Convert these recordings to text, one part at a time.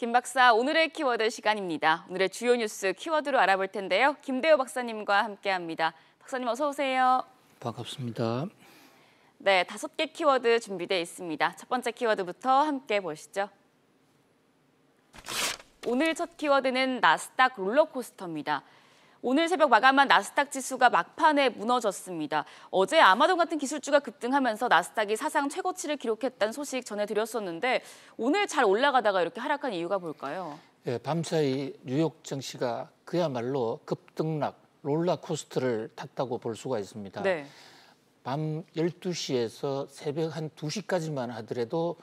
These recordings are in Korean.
김 박사 오늘의 키워드 시간입니다. 오늘의 주요 뉴스 키워드로 알아볼 텐데요. 김대호 박사님과 함께합니다. 박사님 어서 오세요. 반갑습니다. 네, 다섯 개 키워드 준비되어 있습니다. 첫 번째 키워드부터 함께 보시죠. 오늘 첫 키워드는 나스닥 롤러코스터입니다. 오늘 새벽 마감한 나스닥 지수가 막판에 무너졌습니다. 어제 아마존 같은 기술주가 급등하면서 나스닥이 사상 최고치를 기록했다는 소식 전해드렸었는데 오늘 잘 올라가다가 이렇게 하락한 이유가 뭘까요? 예, 밤사이 뉴욕 증시가 그야말로 급등락 롤러코스터를 탔다고 볼 수가 있습니다. 네. 밤 12시에서 새벽 한 2시까지만 하더라도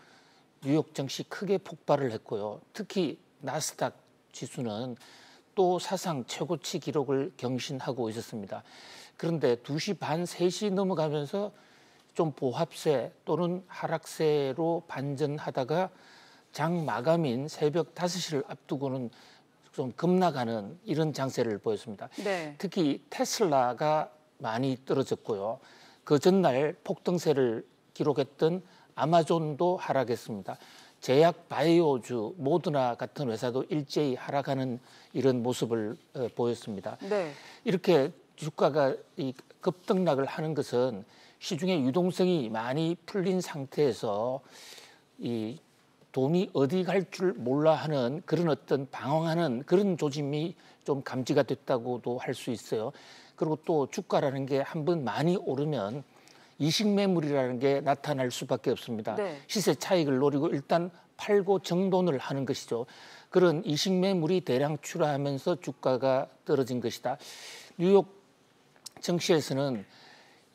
뉴욕 증시 크게 폭발을 했고요. 특히 나스닥 지수는 또 사상 최고치 기록을 경신하고 있었습니다. 그런데 2시 반, 3시 넘어가면서 좀 보합세 또는 하락세로 반전하다가 장 마감인 새벽 5시를 앞두고는 좀급나가는 이런 장세를 보였습니다. 네. 특히 테슬라가 많이 떨어졌고요. 그 전날 폭등세를 기록했던 아마존도 하락했습니다. 제약 바이오주, 모드나 같은 회사도 일제히 하락하는 이런 모습을 어, 보였습니다. 네. 이렇게 주가가 이 급등락을 하는 것은 시중에 유동성이 많이 풀린 상태에서 이 돈이 어디 갈 줄 몰라 하는 그런 어떤 방황하는 그런 조짐이 좀 감지가 됐다고도 할 수 있어요. 그리고 또 주가라는 게 한 번 많이 오르면 이식 매물이라는 게 나타날 수밖에 없습니다. 네. 시세 차익을 노리고 일단 팔고 정돈을 하는 것이죠. 그런 이식 매물이 대량 출하하면서 주가가 떨어진 것이다. 뉴욕 증시에서는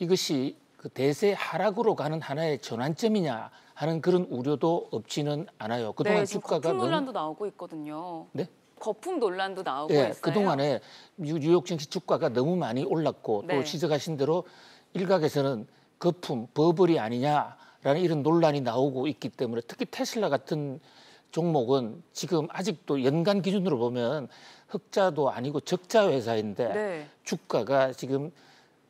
이것이 그 대세 하락으로 가는 하나의 전환점이냐 하는 그런 우려도 없지는 않아요. 네, 그동안 네, 주가가 거품 논란도 넌... 나오고 있거든요. 네? 거품 논란도 나오고 네, 있어요. 그동안에 뉴욕 증시 주가가 너무 많이 올랐고 네. 또 지적하신 대로 일각에서는 거품, 버블이 아니냐라는 이런 논란이 나오고 있기 때문에 특히 테슬라 같은 종목은 지금 아직도 연간 기준으로 보면 흑자도 아니고 적자 회사인데 네. 주가가 지금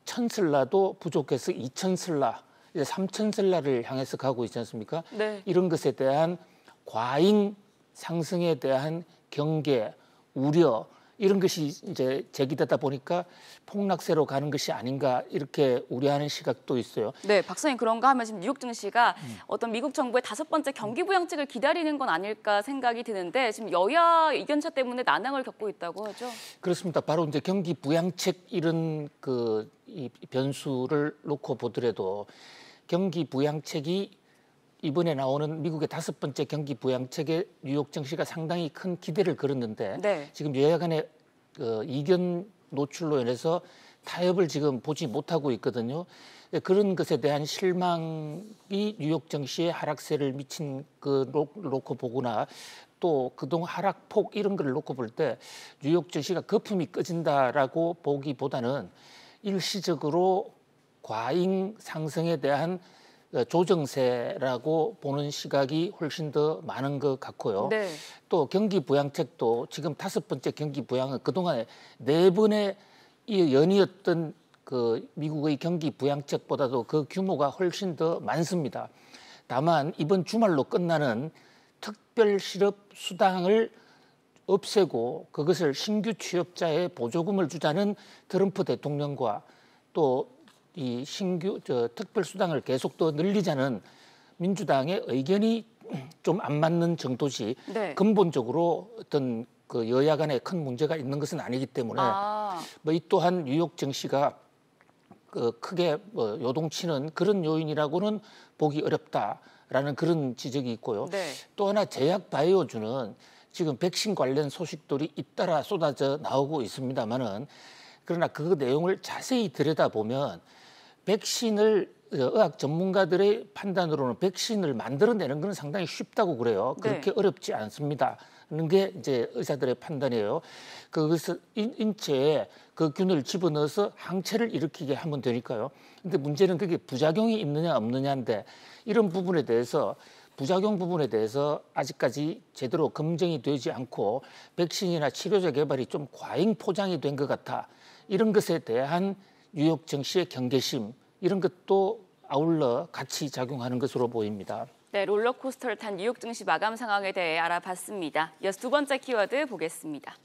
천 슬라도 부족해서 이천 슬라, 이제 삼천 슬라를 향해서 가고 있지 않습니까? 네. 이런 것에 대한 과잉 상승에 대한 경계, 우려 이런 것이 이제 제기되다 보니까 폭락세로 가는 것이 아닌가 이렇게 우려하는 시각도 있어요. 네, 박사님 그런가 하면 지금 뉴욕 증시가 음. 어떤 미국 정부의 다섯 번째 경기 부양책을 기다리는 건 아닐까 생각이 드는데 지금 여야 의견차 때문에 난항을 겪고 있다고 하죠. 그렇습니다. 바로 이제 경기 부양책 이런 그이 변수를 놓고 보더라도 경기 부양책이 이번에 나오는 미국의 다섯 번째 경기 부양책에 뉴욕 증시가 상당히 큰 기대를 걸었는데 네. 지금 여야간의 그 이견 노출로 인해서 타협을 지금 보지 못하고 있거든요. 예, 그런 것에 대한 실망이 뉴욕 증시의 하락세를 미친 그 놓고 보거나 또 그동안 하락폭 이런 걸 놓고 볼 때 뉴욕 증시가 거품이 꺼진다라고 보기보다는 일시적으로 과잉 상승에 대한 어, 조정세라고 보는 시각이 훨씬 더 많은 것 같고요. 네. 또 경기 부양책도 지금 다섯 번째 경기 부양은 그동안네 번의 이 연이었던 그 미국의 경기 부양책보다도 그 규모가 훨씬 더 많습니다. 다만 이번 주말로 끝나는 특별 실업 수당을 없애고 그것을 신규 취업자의 보조금을 주자는 트럼프 대통령과 또이 신규 저 특별 수당을 계속 더 늘리자는 민주당의 의견이 좀 안 맞는 정도시 네. 근본적으로 어떤 그 여야 간에 큰 문제가 있는 것은 아니기 때문에 아. 뭐이 또한 뉴욕 증시가 그 크게 뭐 요동치는 그런 요인이라고는 보기 어렵다라는 그런 지적이 있고요. 네. 또 하나 제약 바이오주는 지금 백신 관련 소식들이 잇따라 쏟아져 나오고 있습니다만은 그러나 그 내용을 자세히 들여다보면 백신을 어, 의학 전문가들의 판단으로는 백신을 만들어내는 것은 상당히 쉽다고 그래요. 네. 그렇게 네. 어렵지 않습니다. 하는 게 이제 의사들의 판단이에요. 그것을 인체에 그 균을 집어넣어서 항체를 일으키게 하면 되니까요. 근데 문제는 그게 부작용이 있느냐 없느냐인데 이런 부분에 대해서 부작용 부분에 대해서 아직까지 제대로 검증이 되지 않고 백신이나 치료제 개발이 좀 과잉 포장이 된 것 같아 이런 것에 대한 뉴욕 증시의 경계심 이런 것도 아울러 같이 작용하는 것으로 보입니다. 네, 롤러코스터를 탄 뉴욕 증시 마감 상황에 대해 알아봤습니다. 이어서 두 번째 키워드 보겠습니다.